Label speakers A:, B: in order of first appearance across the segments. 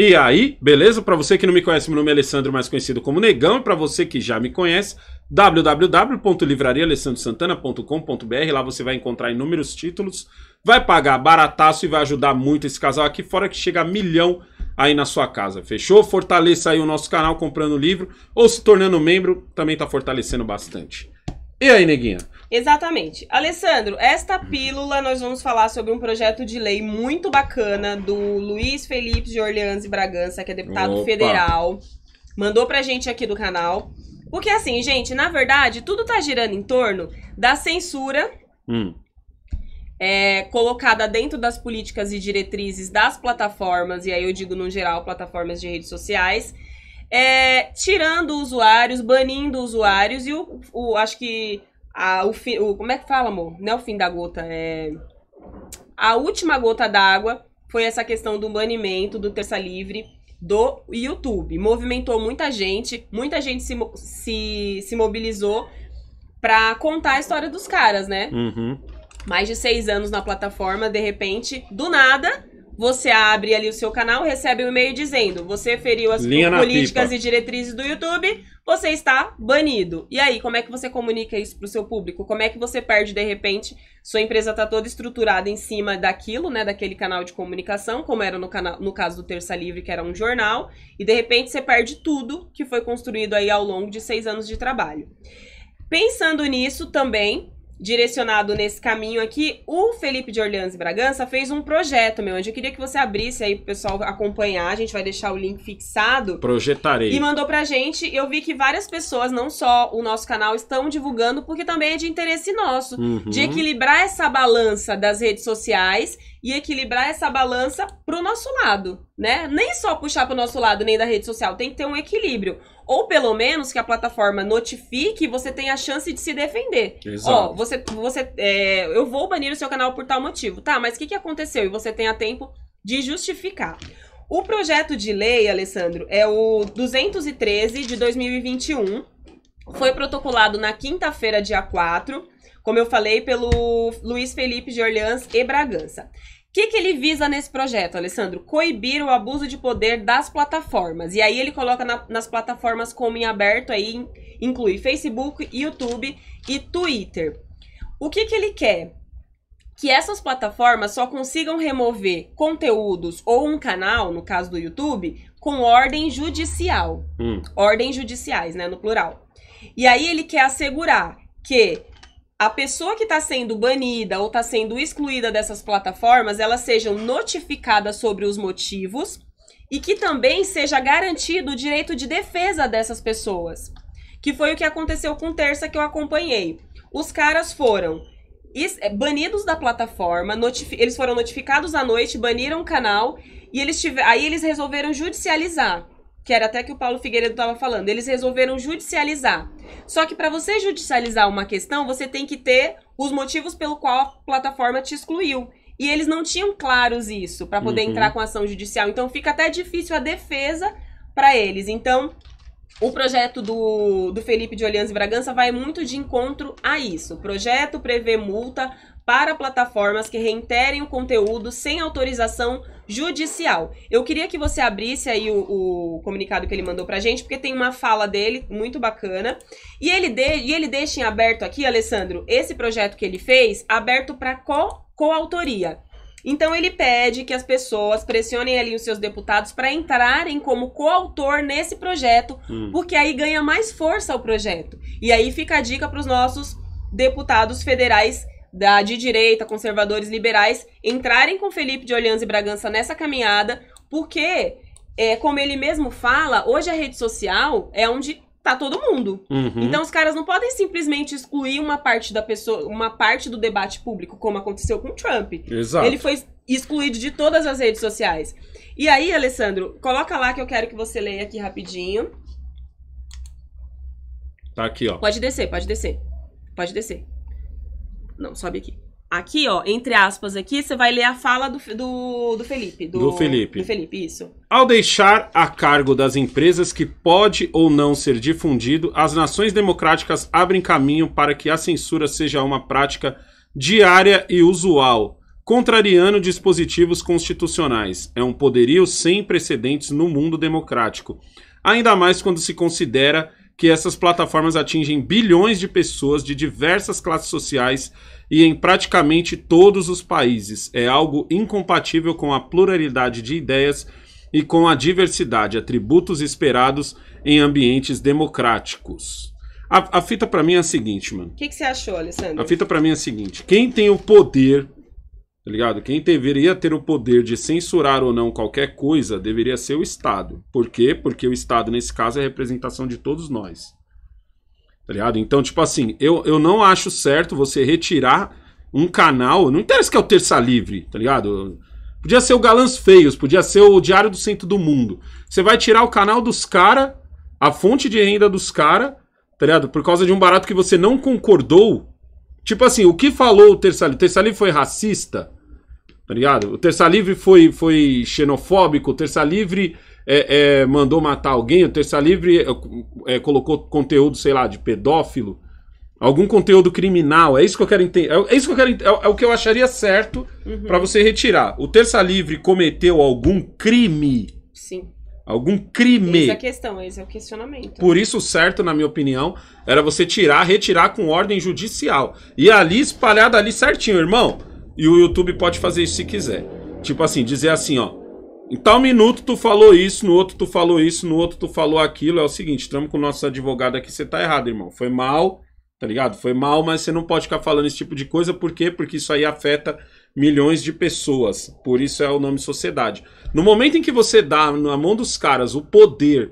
A: E aí, beleza? Para você que não me conhece, meu nome é Alessandro, mais conhecido como Negão, e para você que já me conhece, www.livrariaalessandrosantana.com.br, lá você vai encontrar inúmeros títulos, vai pagar barataço e vai ajudar muito esse casal aqui, fora que chega a milhão aí na sua casa, fechou? Fortaleça aí o nosso canal comprando livro ou se tornando membro, também está fortalecendo bastante. E aí, neguinha?
B: Exatamente. Alessandro, esta pílula nós vamos falar sobre um projeto de lei muito bacana do Luiz Felipe de Orleans e Bragança, que é deputado Opa. federal. Mandou pra gente aqui do canal. Porque assim, gente, na verdade, tudo tá girando em torno da censura hum. é, colocada dentro das políticas e diretrizes das plataformas, e aí eu digo no geral plataformas de redes sociais, é, tirando usuários, banindo usuários e o, o acho que a, o, fi, o como é que fala, amor? Não é o fim da gota, é a última gota d'água foi essa questão do banimento do Terça Livre do YouTube. Movimentou muita gente, muita gente se, se, se mobilizou para contar a história dos caras, né? Uhum. Mais de seis anos na plataforma, de repente, do nada, você abre ali o seu canal, recebe um e-mail dizendo: você feriu as políticas e diretrizes do YouTube, você está banido. E aí, como é que você comunica isso para o seu público? Como é que você perde, de repente, sua empresa está toda estruturada em cima daquilo, né? Daquele canal de comunicação, como era no, canal, no caso do Terça Livre, que era um jornal, e de repente você perde tudo que foi construído aí ao longo de seis anos de trabalho. Pensando nisso também, direcionado nesse caminho aqui, o Felipe de Orleans e Bragança fez um projeto, meu anjo. Eu queria que você abrisse aí pro pessoal acompanhar. A gente vai deixar o link fixado.
A: Projetarei. E mandou
B: pra gente. Eu vi que várias pessoas, não só o nosso canal, estão divulgando, porque também é de interesse nosso. Uhum. De equilibrar essa balança das redes sociais e equilibrar essa balança pro nosso lado, né? Nem só puxar pro nosso lado, nem da rede social. Tem que ter um equilíbrio. Ou pelo menos que a plataforma notifique e você tenha a chance de se defender. Exato. Ó, você, você, é, eu vou banir o seu canal por tal motivo. Tá, mas o que, que aconteceu? E você tenha tempo de justificar. O projeto de lei, Alessandro, é o 213 de 2021. Foi protocolado na quinta-feira, dia 4, como eu falei, pelo Luiz Felipe de Orleans e Bragança. O que, que ele visa nesse projeto, Alessandro? Coibir o abuso de poder das plataformas. E aí ele coloca na, nas plataformas como em aberto, aí inclui Facebook, YouTube e Twitter. O que, que ele quer? que essas plataformas só consigam remover conteúdos ou um canal, no caso do YouTube, com ordem judicial. Hum. Ordens judiciais, né, no plural. E aí ele quer assegurar que a pessoa que está sendo banida ou está sendo excluída dessas plataformas, elas sejam notificadas sobre os motivos e que também seja garantido o direito de defesa dessas pessoas. Que foi o que aconteceu com terça que eu acompanhei. Os caras foram eh, banidos da plataforma, eles foram notificados à noite, baniram o canal e eles aí eles resolveram judicializar que era até que o Paulo Figueiredo estava falando, eles resolveram judicializar. Só que para você judicializar uma questão, você tem que ter os motivos pelo qual a plataforma te excluiu. E eles não tinham claros isso para poder uhum. entrar com ação judicial. Então fica até difícil a defesa para eles. Então, o projeto do, do Felipe de Orleans e Bragança vai muito de encontro a isso. O projeto prevê multa para plataformas que reinterem o conteúdo sem autorização judicial. Eu queria que você abrisse aí o, o comunicado que ele mandou pra gente, porque tem uma fala dele muito bacana. E ele, de, e ele deixa em aberto aqui, Alessandro, esse projeto que ele fez, aberto para co, coautoria. Então ele pede que as pessoas pressionem ali os seus deputados para entrarem como coautor nesse projeto, hum. porque aí ganha mais força o projeto. E aí fica a dica para os nossos deputados federais da, de direita, conservadores liberais, entrarem com Felipe de Orleans e Bragança nessa caminhada, porque, é, como ele mesmo fala, hoje a rede social é onde tá todo mundo. Uhum. Então os caras não podem simplesmente excluir uma parte da pessoa, uma parte do debate público, como aconteceu com o Trump. Exato. Ele foi excluído de todas as redes sociais. E aí, Alessandro, coloca lá que eu quero que você leia aqui rapidinho.
A: Tá aqui, ó. Pode
B: descer, pode descer. Pode descer. Não, sobe aqui. Aqui, ó, entre aspas, aqui, você vai ler a fala do, do, do Felipe. Do, do, Felipe. Do Felipe, isso.
A: Ao deixar a cargo das empresas que pode ou não ser difundido, as nações democráticas abrem caminho para que a censura seja uma prática diária e usual, contrariando dispositivos constitucionais. É um poderio sem precedentes no mundo democrático, ainda mais quando se considera que essas plataformas atingem bilhões de pessoas de diversas classes sociais e em praticamente todos os países. É algo incompatível com a pluralidade de ideias e com a diversidade, atributos esperados em ambientes democráticos. A, a fita para mim é a seguinte, mano. O
B: que, que, você achou, Alessandro? A fita
A: para mim é a seguinte: quem tem o poder Tá ligado? Quem deveria ter o poder de censurar ou não qualquer coisa deveria ser o Estado. Por quê? Porque o Estado, nesse caso, é a representação de todos nós. Tá ligado? Então, tipo assim, eu, eu não acho certo você retirar um canal. Não interessa que é o Terça Livre, tá ligado? Podia ser o Galãs Feios, podia ser o Diário do Centro do Mundo. Você vai tirar o canal dos caras, a fonte de renda dos caras, tá ligado? Por causa de um barato que você não concordou. Tipo assim, o que falou o Terça Livre? O Terça Livre foi racista? tá ligado? O Terça Livre foi, foi xenofóbico, o Terça Livre é, é, mandou matar alguém, o Terça Livre é, é colocou conteúdo, sei lá, de pedófilo, algum conteúdo criminal, é isso que eu quero entender, é, isso que eu quero é, é, o que eu acharia certo uhum. para você retirar. O Terça Livre cometeu algum crime? Sim. Algum crime. Essa é a
B: questão, esse é o questionamento.
A: Por isso, certo, na minha opinião, era você tirar, retirar com ordem judicial. E ali, espalhado ali certinho, irmão. E o YouTube pode fazer isso se quiser. Tipo assim, dizer assim, ó. Em tal minuto tu falou isso, no outro tu falou isso, no outro tu falou aquilo. É o seguinte, estamos com o nosso advogado aqui, você tá errado, irmão. Foi mal, tá ligado? Foi mal, mas você não pode ficar falando esse tipo de coisa. Por quê? Porque isso aí afeta milhões de pessoas. Por isso é o nome sociedade. No momento em que você dá na mão dos caras o poder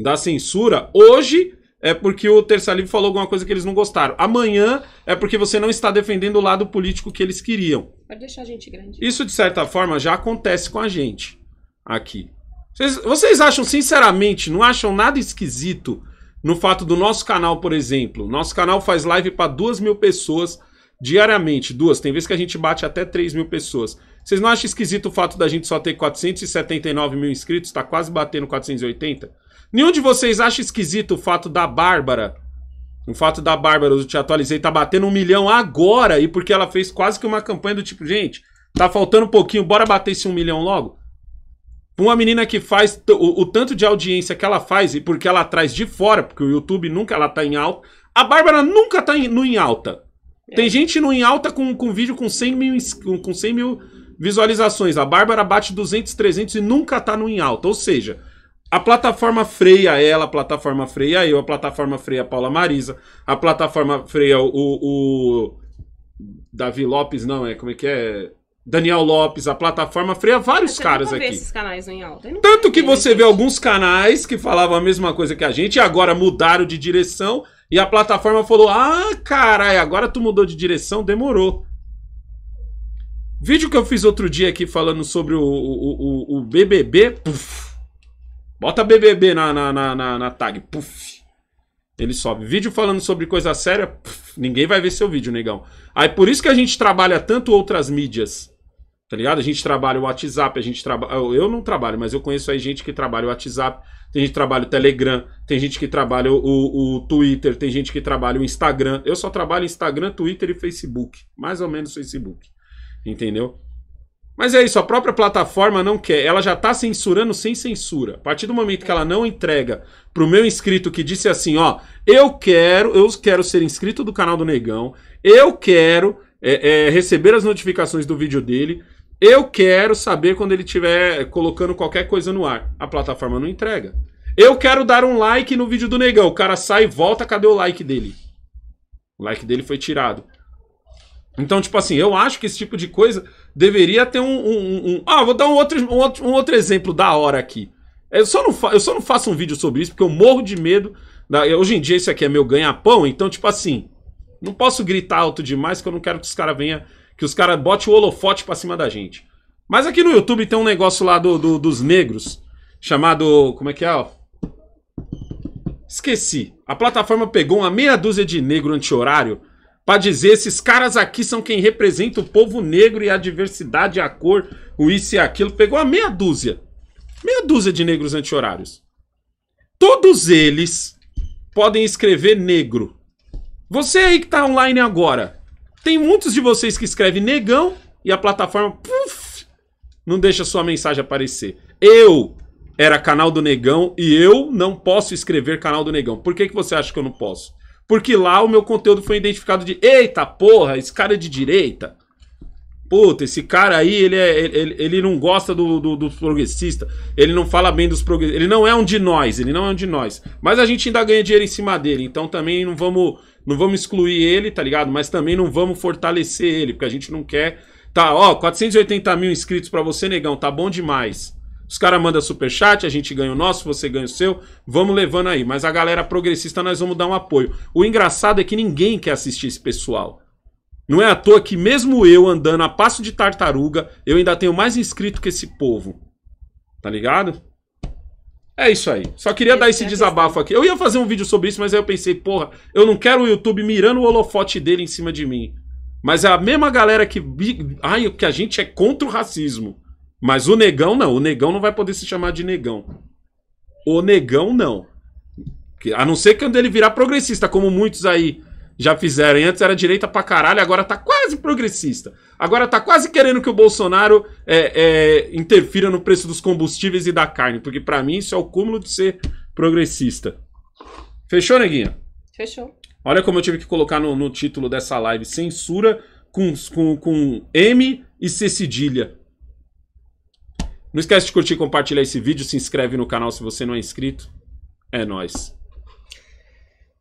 A: da censura, hoje é porque o Terça Livre falou alguma coisa que eles não gostaram. Amanhã é porque você não está defendendo o lado político que eles queriam.
B: Pode deixar a gente grande.
A: Isso, de certa forma, já acontece com a gente aqui. Vocês, vocês acham, sinceramente, não acham nada esquisito no fato do nosso canal, por exemplo? Nosso canal faz live para duas mil pessoas diariamente. Duas, tem vezes que a gente bate até três mil pessoas. Vocês não acham esquisito o fato da gente só ter 479 mil inscritos? Tá quase batendo 480? Nenhum de vocês acha esquisito o fato da Bárbara? O fato da Bárbara, eu te atualizei, tá batendo um milhão agora e porque ela fez quase que uma campanha do tipo, gente, tá faltando um pouquinho, bora bater esse um milhão logo? Uma menina que faz o, o, tanto de audiência que ela faz e porque ela traz de fora, porque o YouTube nunca ela tá em alta. A Bárbara nunca tá em, no em alta. É. Tem gente no em alta com, com vídeo com 100 mil, com 100 mil Visualizações. A Bárbara bate 200, 300 e nunca tá no em alta. Ou seja, a plataforma freia ela, a plataforma freia eu, a plataforma freia a Paula Marisa, a plataforma freia o, o Davi Lopes, não, é como é que é? Daniel Lopes, a plataforma freia vários você caras aqui. Esses
B: canais em alta.
A: Tanto que você vê alguns canais que falavam a mesma coisa que a gente e agora mudaram de direção e a plataforma falou: "Ah, caralho, agora tu mudou de direção, demorou". Vídeo que eu fiz outro dia aqui falando sobre o, o, o, o BBB, puf. Bota BBB na, na, na, na, na tag, puf. Ele sobe. Vídeo falando sobre coisa séria, ninguém vai ver seu vídeo, negão. Aí por isso que a gente trabalha tanto outras mídias, tá ligado? A gente trabalha o WhatsApp, a gente trabalha... Eu não trabalho, mas eu conheço aí gente que trabalha o WhatsApp, tem gente que trabalha o Telegram, tem gente que trabalha o, o Twitter, tem gente que trabalha o Instagram. Eu só trabalho Instagram, Twitter e Facebook. Mais ou menos Facebook. Entendeu? Mas é isso, a própria plataforma não quer. Ela já está censurando sem censura. A partir do momento que ela não entrega para o meu inscrito que disse assim, ó, eu quero, eu quero ser inscrito do canal do Negão, eu quero é, é, receber as notificações do vídeo dele, eu quero saber quando ele estiver colocando qualquer coisa no ar. A plataforma não entrega. Eu quero dar um like no vídeo do Negão. O cara sai e volta, cadê o like dele? O like dele foi tirado. Então, tipo assim, eu acho que esse tipo de coisa deveria ter um. um, um... Ah, vou dar um outro, um outro, um outro exemplo da hora aqui. Eu só, não fa... eu só não faço um vídeo sobre isso porque eu morro de medo. Da... Hoje em dia, isso aqui é meu ganha-pão, então, tipo assim, não posso gritar alto demais que eu não quero que os caras venham. Que os caras botem o holofote pra cima da gente. Mas aqui no YouTube tem um negócio lá do, do, dos negros, chamado. Como é que é? Ó? Esqueci. A plataforma pegou uma meia dúzia de negro anti-horário para dizer esses caras aqui são quem representa o povo negro e a diversidade, a cor, o isso e aquilo. Pegou a meia dúzia. Meia dúzia de negros anti-horários. Todos eles podem escrever negro. Você aí que está online agora, tem muitos de vocês que escrevem negão e a plataforma puff, não deixa sua mensagem aparecer. Eu era canal do negão e eu não posso escrever canal do negão. Por que, que você acha que eu não posso? porque lá o meu conteúdo foi identificado de eita porra, esse cara é de direita. Puta, esse cara aí, ele, é, ele, ele não gosta do, do, do progressista, ele não fala bem dos progressistas, ele não é um de nós, ele não é um de nós. Mas a gente ainda ganha dinheiro em cima dele, então também não vamos, não vamos excluir ele, tá ligado? Mas também não vamos fortalecer ele, porque a gente não quer... Tá, ó, 480 mil inscritos para você, negão, tá bom demais. Os caras mandam superchat, a gente ganha o nosso, você ganha o seu. Vamos levando aí. Mas a galera progressista, nós vamos dar um apoio. O engraçado é que ninguém quer assistir esse pessoal. Não é à toa que mesmo eu andando a passo de tartaruga, eu ainda tenho mais inscrito que esse povo. Tá ligado? É isso aí. Só queria esse dar esse é desabafo aqui. Eu ia fazer um vídeo sobre isso, mas aí eu pensei, porra, eu não quero o YouTube mirando o holofote dele em cima de mim. Mas é a mesma galera que, ai, que a gente é contra o racismo. Mas o negão não, o negão não vai poder se chamar de negão. O negão não. A não ser quando ele virar progressista, como muitos aí já fizeram. antes era direita pra caralho, agora tá quase progressista. Agora tá quase querendo que o Bolsonaro é, é, interfira no preço dos combustíveis e da carne, porque para mim isso é o cúmulo de ser progressista. Fechou, neguinha? Fechou. Olha como eu tive que colocar no, no título dessa live: censura com, com, com M e C cedilha. Não esquece de curtir, compartilhar esse vídeo, se inscreve no canal se você não é inscrito. É nóis.